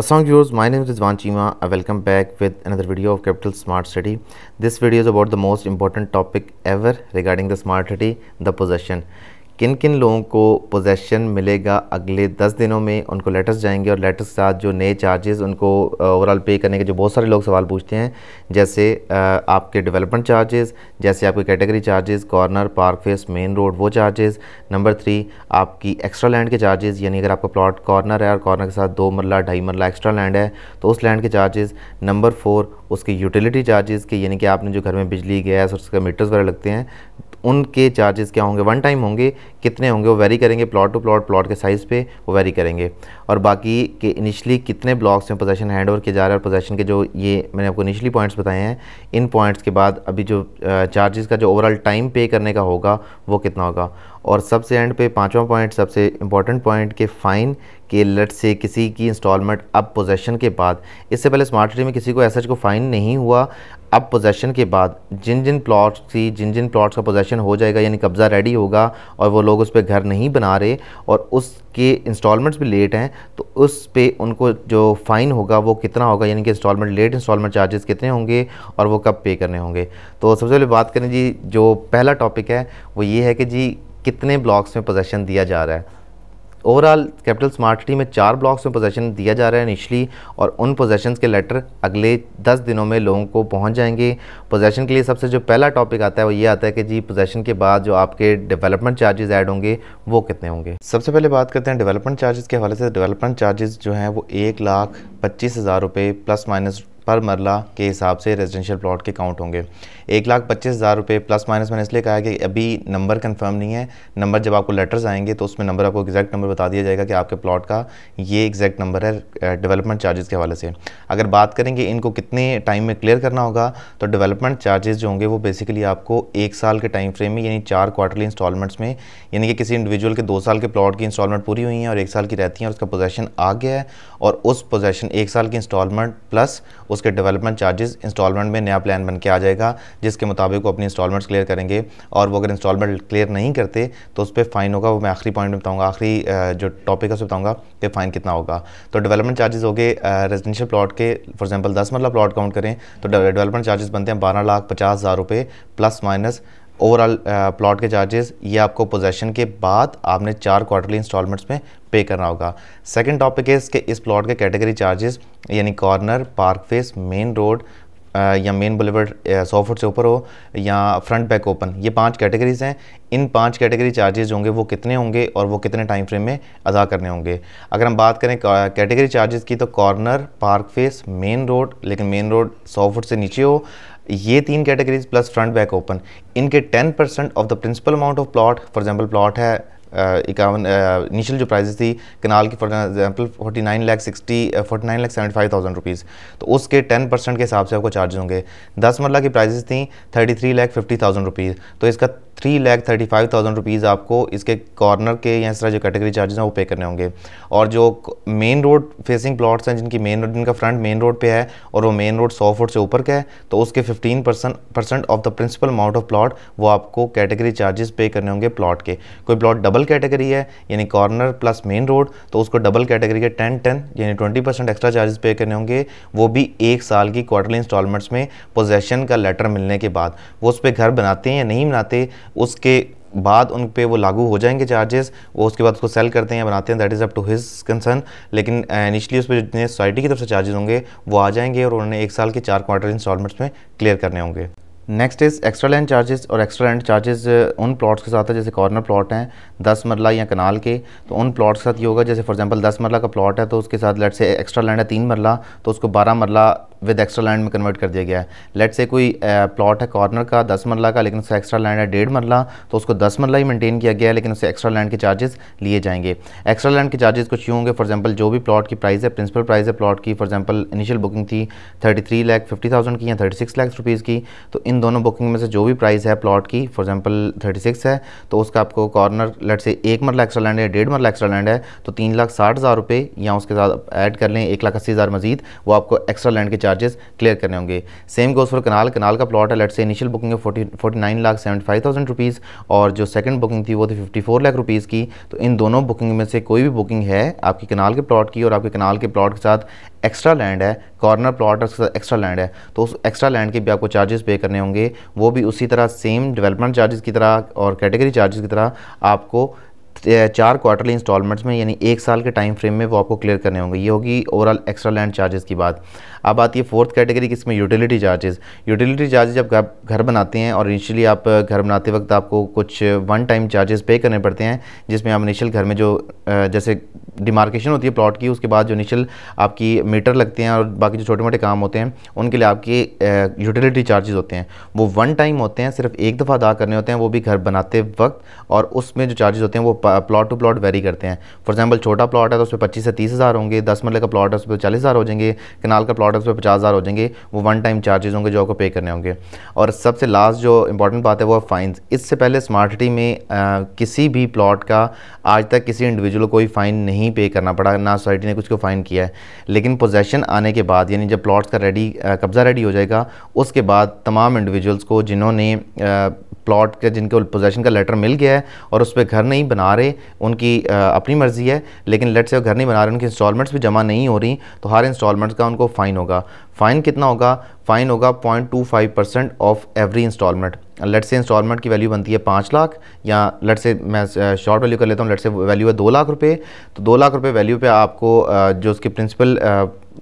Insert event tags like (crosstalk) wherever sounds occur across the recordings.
Assalamu viewers, my name is Rizwan Chima. I welcome back with another video of Capital Smart City. This video is about the most important topic ever regarding the smart city, the possession. किन किन लोगों को possession मिलेगा अगले दस दिनों में उनको लेटर्स जाएंगे और लेटर्स के साथ जो नए चार्जेस उनको ओवरऑल पे करने के जो बहुत सारे लोग सवाल पूछते हैं जैसे आपके डेवलपमेंट चार्जेस जैसे आपके category charges corner park face main road वो चार्जेस नंबर थ्री आपकी एक्स्ट्रा लैंड के चार्जेस यानी अगर आपका प्लॉट कॉर्नर है और कॉर्नर के साथ दो मरला ढाई मरला एक्स्ट्रा लैंड है तो उस लैंड के चार्जेस नंबर फोर उसके यूटिलिटी चार्जेस के यानी कि आपने जो घर में बिजली गैस और उसके मीटर्स वगैरह लगते हैं उनके चार्जेस क्या होंगे वन टाइम होंगे कितने होंगे वो वेरी करेंगे प्लॉट टू प्लॉट प्लॉट के साइज़ पे वो वेरी करेंगे और बाकी के इनिशियली कितने ब्लॉक्स में पोजेशन हैंड ओवर किए जा रहे हैं और पोजेशन के जो ये मैंने आपको इनिशियली पॉइंट्स बताए हैं इन पॉइंट्स के बाद अभी जो चार्जेस का जो ओवरऑल टाइम पे करने का होगा वो कितना होगा और सबसे एंड पे पाँचवा पॉइंट सबसे इंपॉर्टेंट पॉइंट के फ़ाइन कि लट से किसी की इंस्टॉलमेंट अब पोजेशन के बाद इससे पहले स्मार्ट सिटी में किसी को ऐसा को फ़ाइन नहीं हुआ अब पोजेशन के बाद जिन जिन प्लॉट्स की जिन जिन प्लॉट्स का पोजेसन हो जाएगा यानी कब्ज़ा रेडी होगा और वो लोग उस पर घर नहीं बना रहे और उसके इंस्टॉलमेंट्स भी लेट हैं तो उस पर उनको जो फ़ाइन होगा वो कितना होगा यानी कि इंस्टॉलमेंट लेट इंस्टॉलमेंट चार्जेस कितने होंगे और वो कब पे करने होंगे तो सबसे पहले बात करें जी जो पहला टॉपिक है वो ये है कि जी कितने ब्लॉक्स में पोजेसन दिया जा रहा है ओवरऑल कैपिटल स्मार्ट सिटी में चार ब्लॉक्स में पोजेशन दिया जा रहा है निचली और उन पोजेशन के लेटर अगले दस दिनों में लोगों को पहुँच जाएंगे पोजेशन के लिए सबसे जो पहला टॉपिक आता है वो ये आता है कि जी पोजेशन के बाद जो आपके डेवलपमेंट चार्जेस ऐड होंगे वो कितने होंगे सबसे पहले बात करते हैं डेवलपमेंट चार्जेस के हवाले से डेवलपमेंट चार्जेस जो हैं वो एक लाख पच्चीस हज़ार रुपये प्लस माइनस पर मरला के हिसाब से रेजिडेंशियल प्लॉट के काउंट होंगे एक लाख पच्चीस हज़ार रुपये प्लस माइनस मैंने इसलिए कहा कि अभी नंबर कंफर्म नहीं है नंबर जब आपको लेटर्स आएंगे तो उसमें नंबर आपको एग्जैक्ट नंबर बता दिया जाएगा कि आपके प्लॉट का ये एग्जैक्ट नंबर है डेवलपमेंट चार्जेस के हवाले से अगर बात करेंगे इनको कितने टाइम में क्लियर करना होगा तो डेवलपमेंट चार्जेस जो होंगे वो बेसिकली आपको एक साल के टाइम फ्रेम में यानी चार क्वार्टरली इंस्टॉलमेंट्स में यानी कि किसी इंडिविजुअल के दो साल के प्लॉट की इंस्टॉलमेंट पूरी हुई है और एक साल की रहती हैं और उसका पोजेशन आ गया है और उस पोजेशन एक साल की इंस्टॉलमेंट प्लस उस उसके डेवलपमेंट चार्जेस इंस्टॉलमेंट में नया प्लान बन के आ जाएगा जिसके मुताबिक वो अपनी इंस्टॉलमेंट्स क्लियर करेंगे और वो अगर इंस्टॉलमेंट क्लियर नहीं करते तो उस पर फ़ाइन होगा वो मैं आखिरी पॉइंट में बताऊँगा आखिरी जो टॉपिक है उसे बताऊँगा कि फ़ाइन कितना होगा तो डेवलपमेंट चार्जेस हो गए रेजिडेंशियल प्लाट के फॉर एग्जाम्पल दस मरला प्लाट काउंट करें तो डेवलपमेंट चार्जेस बनते हैं बारह लाख पचास हज़ार रुपये plus minus overall plot uh, के चार्जेस ये आपको पोजेशन के बाद आपने चार क्वार्टरली इंस्टॉलमेंट्स में पे करना होगा सेकंड टॉपिक है इसके इस प्लॉट के कैटेगरी चार्जेस यानी corner park face main road या मेन बुलेवर्ड uh, सौ फुट से ऊपर हो या फ्रंट बैक ओपन ये पांच कैटेगरीज हैं इन पांच कैटेगरी चार्जेस होंगे वो कितने होंगे और वो कितने टाइम फ्रेम में अदा करने होंगे अगर हम बात करें कैटेगरी uh, चार्जेस की तो corner park face main road लेकिन मेन रोड सौ फुट से नीचे हो ये तीन categories plus front back open इनके 10 percent of the principal amount of plot for example plot है Uh, इक्यावन इनिशियल uh, जो प्राइजेस थी कनाल की for example forty nine lakh sixty forty nine lakh seventy five thousand rupees तो उसके टेन परसेंट के हिसाब से आपको चार्ज होंगे दस मरला की प्राइजेस थी thirty three lakh fifty thousand rupees तो इसका three lakh thirty five thousand rupees आपको इसके कॉर्नर के या इस तरह जो कैटेगरी चार्जेस हैं वो पे करने होंगे और जो मेन रोड फेसिंग प्लॉट्स हैं जिनकी मेन रोड जिनका फ्रंट मेन रोड पे है और वो मेन रोड सौ फुट से ऊपर का है तो उसके fifteen percent percent of the principal amount of plot वो आपको कैटेगरी चार्जेस पे करने होंगे प्लॉट के कोई प्लॉट डबल डबल कैटेगरी है यानी कॉर्नर प्लस मेन रोड तो उसको डबल कैटेगरी के टेन टेन यानी twenty percent extra charges pay करने होंगे वो भी एक साल की क्वार्टरली इंस्टॉलमेंट्स में पोजेशन का लेटर मिलने के बाद वो उस पर घर बनाते हैं या नहीं बनाते उसके बाद उन पे वो लागू हो जाएंगे चार्जेस वो उसके बाद उसको सेल करते हैं बनाते हैं that is up to his concern लेकिन इनिशियली उस पर जितने सोसाइटी की तरफ से चार्जेस होंगे वो आ जाएंगे और उन्होंने एक साल के चार क्वार्टर इंस्टॉलमेंट्स में क्लियर करने होंगे next is extra land charges और एक्स्ट्रा लैंड चार्जेस उन प्लॉट्स के साथ है जैसे कॉर्नर प्लॉट हैं दस मरला या कनाल के तो उन प्लॉट्स के साथ ये होगा जैसे फॉर एग्जांपल दस मरला का प्लॉट है तो उसके साथ लेट से एक्स्ट्रा लैंड है तीन मरला तो उसको बारह मरला विद एक्स्ट्रा लैंड में कन्वर्ट कर दिया गया है लेट से कोई प्लॉट है कॉर्नर का दस मरला का लेकिन उसका एक्स्ट्रा लैंड है डेढ़ मरला तो उसको दस मरला ही मेंटेन किया गया है लेकिन उससे एक्स्ट्रा लैंड के चार्जेस लिए जाएंगे एक्स्ट्रा लैंड के चार्जेस कुछ यूँ होंगे फॉर एग्जाम्पल जो भी प्लॉट की प्राइस है प्रिंसिपल प्राइस है प्लॉट की फॉर एग्जाम्पल इनिशियल बुकिंग थी thirty three lakh fifty thousand की या थर्टी सिक्स लैक्स रुपीज़ की तो इन दोनों बुकिंग में से जो भी प्राइस है प्लॉट की फॉर एग्जाम्पल थर्टी सिक्स है तो उसका आपको कॉर्नर लेट से एक मरला एक्स्ट्रा लैंड है डेढ़ मरला एक्स्ट्रा लैंड है तो तीन लाख साठ हज़ार रुपये या उसके साथ ऐड कर लें एक लाख अस्सी हज़ार मजीद वो आपको एक्स्ट्रा लैंड के चार्जेस क्लियर करने होंगे same goes for kanal kanal का प्लॉट है लेट से इनिशियल बुकिंग है forty forty nine lakh seventy five thousand rupees और जो सेकंड बुकिंग थी वो थी फिफ्टी फोर लाख रुपीज़ की तो इन दोनों बुकिंग में से कोई भी बुकिंग है आपकी कनाल के प्लॉट की और आपके कनाल के प्लॉट के साथ एक्स्ट्रा लैंड है कॉर्नर प्लॉट और साथ एक्स्ट्रा लैंड है तो उस एक्स्ट्रा लैंड के भी आपको चार्जेस पे करने होंगे वो भी उसी तरह सेम डेवलपमेंट चार्जेस की तरह और कैटेगरी चार्जेस की तरह आपको चार क्वार्टरली इंस्टॉलमेंट्स में यानी एक साल के टाइम फ्रेम में वो आपको क्लियर करने होंगे ये होगी ओवरऑल एक्स्ट्रा लैंड चार्जेस की बात अब आती है फोर्थ कैटेगरी किसमें यूटिलिटी चार्जेस यूटिलिटी चार्जेस जब घर बनाते हैं और इनिशियली आप घर बनाते वक्त आपको कुछ वन टाइम चार्जेस पे करने पड़ते हैं जिसमें आप इनिशियल घर में जो जैसे डिमार्केशन होती है प्लॉट की उसके बाद जो इनिशियल आपकी मीटर लगते हैं और बाकी जो छोटे मोटे काम होते हैं उनके लिए आपके यूटिलिटी चार्जेस होते हैं वो वन टाइम होते हैं सिर्फ एक दफ़ा अदा करने होते हैं वो भी घर बनाते वक्त और उसमें जो चार्जेस होते हैं वो प्लॉट टू प्लॉट वेरी करते हैं फॉर एग्जाम्पल छोटा प्लॉट है तो उसमें पच्चीस से तीस हज़ार होंगे दस मरल का प्लॉट है उस पर चालीस हज़ार हो जाएंगे कनाल का प्लॉट टोटल पर पचास हज़ार हो जाएंगे वो वन टाइम चार्जेस होंगे जो आपको पे करने होंगे और सबसे लास्ट जो इंपॉर्टेंट बात है वो फ़ाइन इससे पहले स्मार्ट सिटी में आ, किसी भी प्लॉट का आज तक किसी इंडिविजुअल को कोई फ़ाइन नहीं पे करना पड़ा ना सोसाइटी ने कुछ को फ़ाइन किया है लेकिन पोजेशन आने के बाद यानी जब प्लॉट्स का रेडी कब्ज़ा रेडी हो जाएगा उसके बाद तमाम इंडिविजुअल्स को जिन्होंने प्लॉट के जिनके पोजेशन का लेटर मिल गया है और उस पर घर नहीं बना रहे उनकी अपनी मर्ज़ी है लेकिन लेट से वो घर नहीं बना रहे उनकी इंस्टॉलमेंट्स भी जमा नहीं हो रही तो हर इंस्टॉलमेंट्स का उनको फ़ाइन होगा फ़ाइन कितना होगा फ़ाइन होगा point two five percent of every installment late से इंस्टॉलमेंट की वैल्यू बनती है पाँच लाख या लेट से मैं शॉर्ट वैल्यू कर लेता हूँ लेट से वैल्यू है दो लाख रुपए तो दो लाख रुपए वैल्यू पे आपको जो उसकी प्रिंसिपल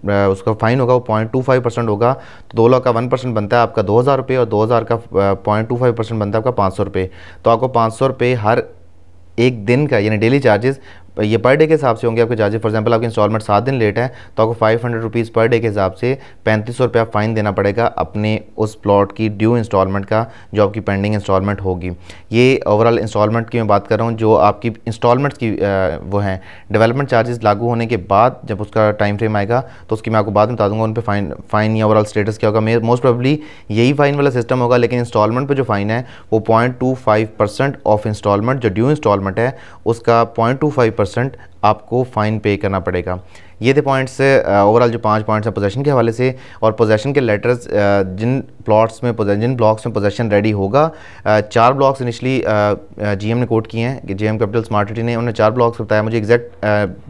उसका फ़ाइन होगा वो पॉइंट टू फाइव परसेंट होगा तो दो लाख का वन परसेंट बनता है आपका दो हज़ार रुपये और दो हज़ार का पॉइंट टू फाइव परसेंट बनता है आपका पाँच सौ रुपये तो आपको पाँच सौ रुपये हर एक दिन का यानी डेली चार्जेस ये पर डे के हिसाब से होंगे आपके चार्जेस फॉर एग्जांपल आपकी इंस्टॉलमेंट सात दिन लेट है तो आपको five hundred rupees per day के हिसाब से पैंतीस सौ रुपया फ़ाइन देना पड़ेगा अपने उस प्लॉट की ड्यू इंस्टॉलमेंट का जो आपकी पेंडिंग इंस्टॉलमेंट होगी ये ओवरऑल इंस्टॉलमेंट की मैं बात कर रहा हूँ जो आपकी इंस्टॉलमेंट्स की वो हैं डेवलपमेंट चार्जेस लागू होने के बाद जब उसका टाइम फ्रेम आएगा तो उसकी मैं आपको बाद में बता दूंगा उन पर फाइन फाइन या ओवरऑल स्टेटस क्या होगा मे मोस्ट प्रॉबली यही फाइन वाला सिस्टम होगा लेकिन इंस्टॉलमेंट पर जो फाइन है वो पॉइंट ऑफ इंस्टॉलमेंट जो ड्यू इंस्टॉलमेंट है उसका पॉइंट परसेंट आपको फ़ाइन पे करना पड़ेगा ये थे पॉइंट्स ओवरऑल uh, जो पांच पॉइंट्स हैं पोजेशन के हवाले से और पोजेशन के लेटर्स uh, जिन प्लॉट्स में जिन ब्लॉक्स में पोजेशन रेडी होगा uh, चार ब्लॉक्स इनिशली जीएम ने कोट किए हैं कि जीएम कैपिटल स्मार्ट सिटी ने उन्होंने चार ब्लॉक्स बताया मुझे एग्जैक्ट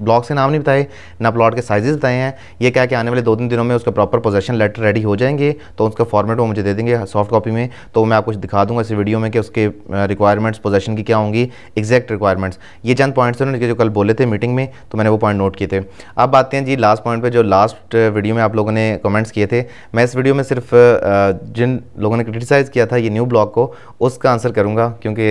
ब्लॉक्स के नाम नहीं बताए ना प्लॉट के साइजेज़ बताए हैं ये क्या कि आने वाले दो तीन दिनों में उसका प्रॉपर पोजेशन लेटर रेडी हो जाएंगे तो उसका फॉर्मेट वो मुझे दे देंगे सॉफ्ट कॉपी में तो मैं आपको दिखा दूंगा इस वीडियो में कि उसके रिक्वायरमेंट्स पोजेशन की क्या होंगी एग्जैक्ट रिक्वायरमेंट्स ये चंद पॉइंट्स उन्होंने जो कल बोले थे मीटिंग में तो मैंने वो पॉइंट नोट किए थे अब आते हैं जी लास्ट पॉइंट पे जो लास्ट वीडियो में आप लोगों ने कमेंट्स किए थे मैं इस वीडियो में सिर्फ जिन लोगों ने क्रिटिसाइज़ किया था ये न्यू ब्लॉग को उसका आंसर करूँगा क्योंकि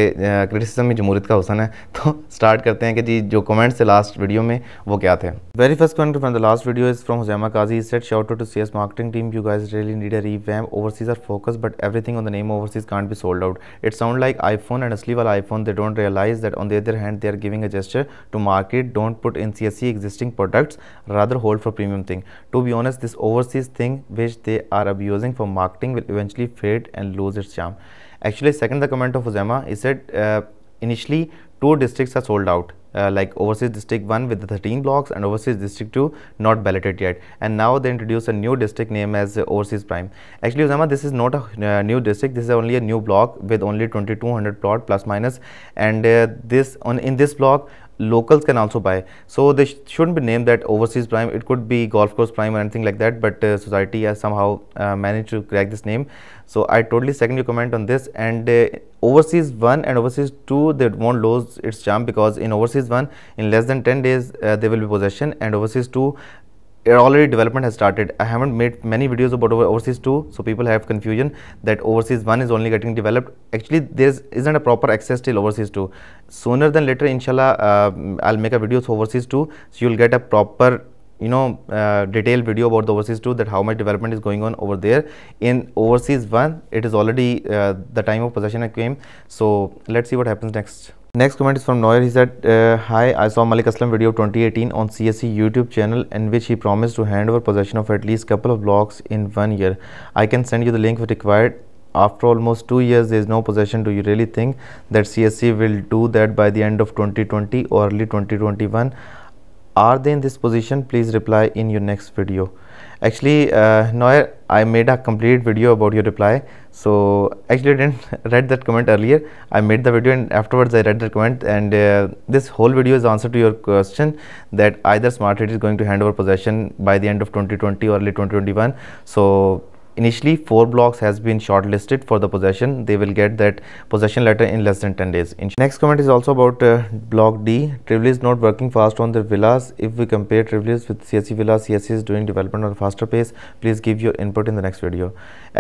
क्रिटिसिज्म ही जमूरत का हुसन है (laughs) तो स्टार्ट करते हैं कि जी जो कमेंट्स थे लास्ट वीडियो में वो क्या थे very first comment from the last video is from Huzaima Qazi set short to see marketing team you guys really need a re overseas are focus but everything on the name overseas can't be sold out it sound like iPhone and असली वाला iPhone they don't realise that on the other hand they are giving a gesture to market don't put in C S C existing products rather hold for premium thing to be honest this overseas thing which they are abusing for marketing will eventually fade and lose its charm actually second the comment of Uzema he said uh, initially two districts are sold out uh, like overseas district 1 with the 13 blocks and overseas district 2 not balloted yet and now they introduce a new district name as uh, overseas prime actually Uzama this is not a uh, new district this is only a new block with only 2200 plot plus minus and uh, this on in this block locals can also buy so they sh shouldn't be named that overseas prime it could be golf course prime or anything like that but uh, society has somehow uh, managed to crack this name so i totally second your comment on this and uh, overseas 1 and overseas 2 they won't lose its charm because in overseas 1 in less than 10 days uh, there will be possession and overseas 2 already development has started. I haven't made many videos about overseas 2, so people have confusion that overseas 1 is only getting developed. Actually, there isn't a proper access till overseas 2. Sooner than later, inshallah, uh, I'll make a video for overseas 2, so you'll get a proper you know uh, detailed video about the overseas 2 that how much development is going on over there in overseas 1 it is already uh, the time of possession came so let's see what happens next Next comment is from Noir. He said, uh, Hi, I saw Malik Aslam video of 2018 on CSC YouTube channel in which he promised to hand over possession of at least couple of blocks in one year. I can send you the link if required. After almost two years, there is no possession. Do you really think that CSC will do that by the end of 2020 or early 2021? Are they in this position? Please reply in your next video actually uh, Noir, I made a complete video about your reply so actually I didn't (laughs) read that comment earlier I made the video and afterwards I read the comment and uh, this whole video is answer to your question that either smart is going to hand over possession by the end of 2020 or early 2021 so initially four blocks has been shortlisted for the possession they will get that possession letter in less than 10 days next comment is also about uh, block d trivli is not working fast on their villas if we compare trivli's with csc villas csc is doing development on a faster pace please give your input in the next video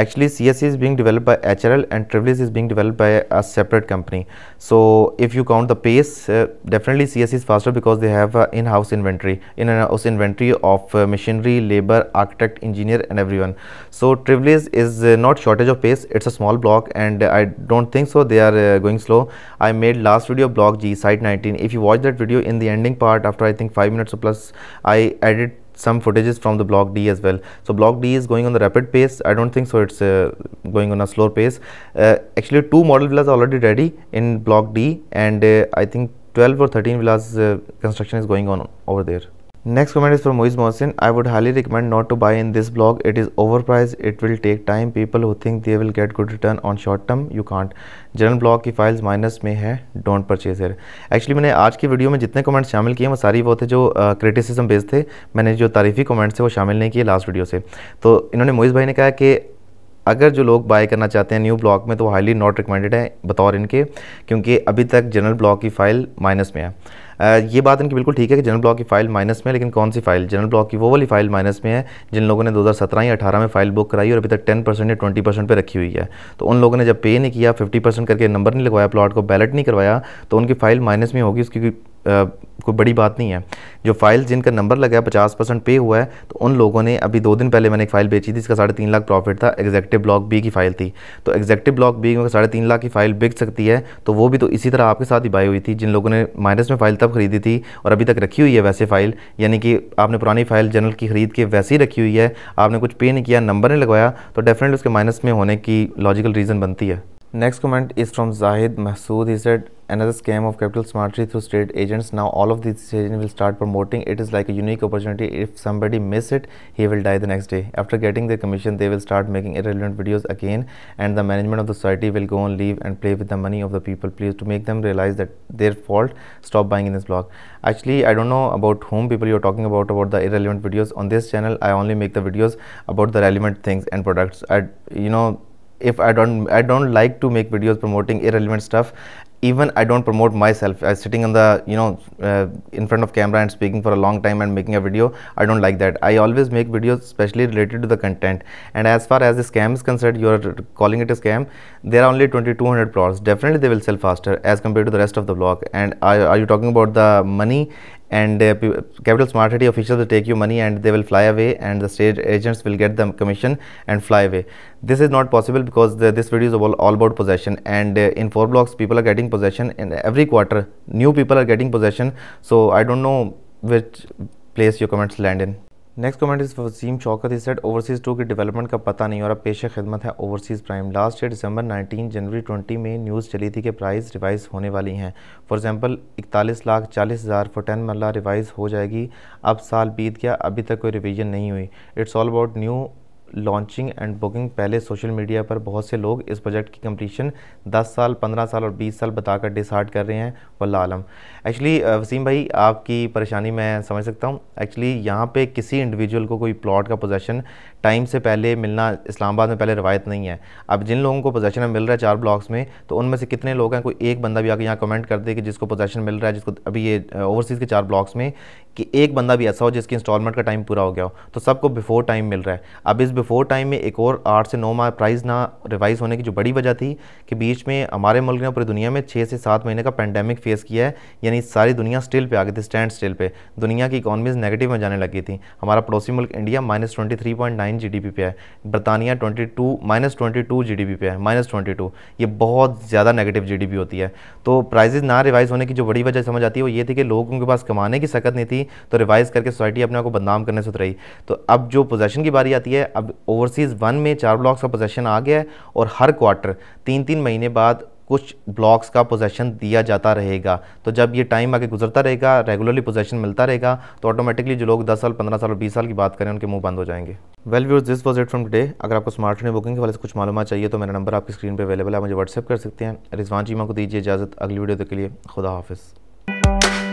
actually csc is being developed by hrl and trivli's is being developed by a separate company so if you count the pace uh, definitely csc is faster because they have uh, in-house inventory in-house inventory of uh, machinery labor architect engineer and everyone so Trivlis is uh, not shortage of pace. It's a small block and uh, I don't think so. They are uh, going slow. I made last video block G site 19. If you watch that video in the ending part after I think 5 minutes or plus, I added some footages from the block D as well. So block D is going on the rapid pace. I don't think so. It's uh, going on a slower pace. Uh, actually, two model villas are already ready in block D, and uh, I think 12 or 13 villas construction is going on over there. Next comment is for Moiz Mohsin I would highly recommend not to buy in this block it is over price it will take time people who think they will get good return on short term you can't general block की files minus में है don't purchase it actually मैंने आज की video में जितने comments शामिल किए वो सारी वो थे जो क्रिटिसिज्म बेस्ड थे मैंने जो तारीफ़ी कमेंट्स थे वो शामिल नहीं किए लास्ट वीडियो से तो इन्होंने मोइज़ भाई ने कहा कि अगर जो लोग बाय करना चाहते हैं न्यू ब्लॉक में तो हाईली नॉट रिकमेंडेड है बतौर इनके क्योंकि अभी तक जनरल ब्लॉक की फ़ाइल माइनस में है ये बात इनकी बिल्कुल ठीक है कि जनरल ब्लॉक की फाइल माइनस में है लेकिन कौन सी फाइल जनरल ब्लॉक की वो वाली फाइल माइनस में है जिन लोगों ने 2017 या 18 में फाइल बुक कराई और अभी तक 10 परसेंट या 20 परसेंट पर रखी हुई है तो उन लोगों ने जब पे नहीं किया 50 परसेंट करके नंबर नहीं लगवाया प्लॉट को बैलेट नहीं करवाया तो उनकी फाइल माइनस में होगी उसकी कोई बड़ी बात नहीं है जो फाइल जिनका नंबर लगा है पचास परसेंट पे हुआ है तो उन लोगों ने अभी दो दिन पहले मैंने एक फ़ाइल बेची थी इसका साढ़े तीन लाख प्रॉफिट था एग्जैक्टिव ब्लॉक बी की फ़ाइल थी तो एग्जैक्टिव ब्लॉक बी में साढ़े तीन लाख की फ़ाइल बिक सकती है तो वो भी तो इसी तरह आपके साथ ही बाई हुई थी जिन लोगों ने माइनस में फ़ाइल तब खरीदी थी और अभी तक रखी हुई है वैसे फ़ाइल यानी कि आपने पुरानी फ़ाइल जनरल की खरीद के वैसे ही रखी हुई है आपने कुछ पे नहीं किया नंबर नहीं लगवाया तो डेफिनेटली उसके माइनस में होने की लॉजिकल रीज़न बनती है Next comment is from Zahid Mahsood. He said, another scam of capital smartry through state agents. Now all of these agents will start promoting. It is like a unique opportunity. If somebody miss it, he will die the next day. After getting the commission, they will start making irrelevant videos again and the management of the society will go and leave and play with the money of the people. Please to make them realize that their fault, stop buying in this blog. Actually, I don't know about whom people you're talking about about the irrelevant videos. On this channel, I only make the videos about the relevant things and products. I, you know, if I don't I don't like to make videos promoting irrelevant stuff even I don't promote myself I sitting on the you know uh, in front of camera and speaking for a long time and making a video I don't like that I always make videos specially related to the content and as far as the scam is concerned you are calling it a scam there are only 2200 plots definitely they will sell faster as compared to the rest of the block and are, are you talking about the money and uh, capital smart city officials will take you money and they will fly away and the state agents will get the commission and fly away this is not possible because the, this video is all, all about possession and uh, in four blocks people are getting possession in every quarter new people are getting possession so i don't know which place your comments land in next comment is Waseem Shaukat is set overseas two की development का पता नहीं और अब पेशे खिदमत है overseas prime last year December 19 जनवरी 20 में न्यूज़ चली थी कि प्राइस रिवाइज होने वाली हैं फॉर एग्जांपल 41 लाख चालीस हज़ार फॉर टेन मरला रिवाइज हो जाएगी अब साल बीत गया अभी तक कोई रिविजन नहीं हुई it's all about new launching and booking पहले सोशल मीडिया पर बहुत से लोग इस प्रोजेक्ट की कंप्लीशन 10 साल 15 साल और 20 साल बताकर डिसाइड कर रहे हैं वल्ला आलम एक्चुअली वसीम भाई आपकी परेशानी मैं समझ सकता हूँ एक्चुअली यहाँ पे किसी इंडिविजुअल को कोई प्लॉट का पोजेशन टाइम से पहले मिलना इस्लामाबाद में पहले रवायत नहीं है अब जिन लोगों को पोजेशन मिल रहा है चार ब्लॉक्स में तो उनमें से कितने लोग हैं कोई एक बंदा भी आकर यहाँ कमेंट कर दे कि जिसको पोजेशन मिल रहा है जिसको अभी ये ओवरसीज़ के चार ब्लॉक्स में कि एक बंदा भी ऐसा हो जिसकी इंस्टॉलमेंट का टाइम पूरा हो गया हो तो सबको बिफोर टाइम मिल रहा है अब इस फोर टाइम में एक और आठ से नौ माह प्राइस ना रिवाइज़ होने की जो बड़ी वजह थी कि बीच में हमारे मुल्क ने पूरी दुनिया में छः से सात महीने का पेंडेमिक फेस किया है यानी सारी दुनिया स्टिल पे आ गई थी स्टैंड स्टिल पे दुनिया की इकॉनमीज नेगेटिव में जाने लगी थी हमारा पड़ोसी मुल्क India minus twenty three point nine जी डी पी पे है बरतानिया twenty two minus twenty two जी डी पी पे है माइनस ट्वेंटी टू ये बहुत ज़्यादा नेगेटिव जी डी पी होती है तो प्राइजेज ना रिवाइज़ होने की जो बड़ी वजह समझ आती है वो ये थी कि लोगों के पास कमाने की सकत नहीं थी तो रिवाइज़ करके सोसाइटी अपने आपको को बदनाम करने से उतरी तो अब जो पोजेशन की बारी आती है अब अब ओवरसीज़ वन में चार ब्लॉक्स का पोजेशन आ गया है और हर क्वार्टर तीन तीन महीने बाद कुछ ब्लॉक्स का पोजेशन दिया जाता रहेगा तो जब ये टाइम आगे गुजरता रहेगा रेगुलरली पोजेशन मिलता रहेगा तो ऑटोमेटिकली जो लोग 10 साल 15 साल और 20 साल की बात करें उनके मुंह बंद हो जाएंगे well views this was it from today अगर आपको स्मार्ट ट्रेन बुकिंग के वाले से कुछ मालूम चाहिए तो मेरा नंबर आपकी स्क्रीन पर अवेलेबल है मुझे व्हाट्सअप कर सकते हैं रिजवान चीमा को दीजिए इजाज़त अगली वीडियो के लिए खुदा हाफिज़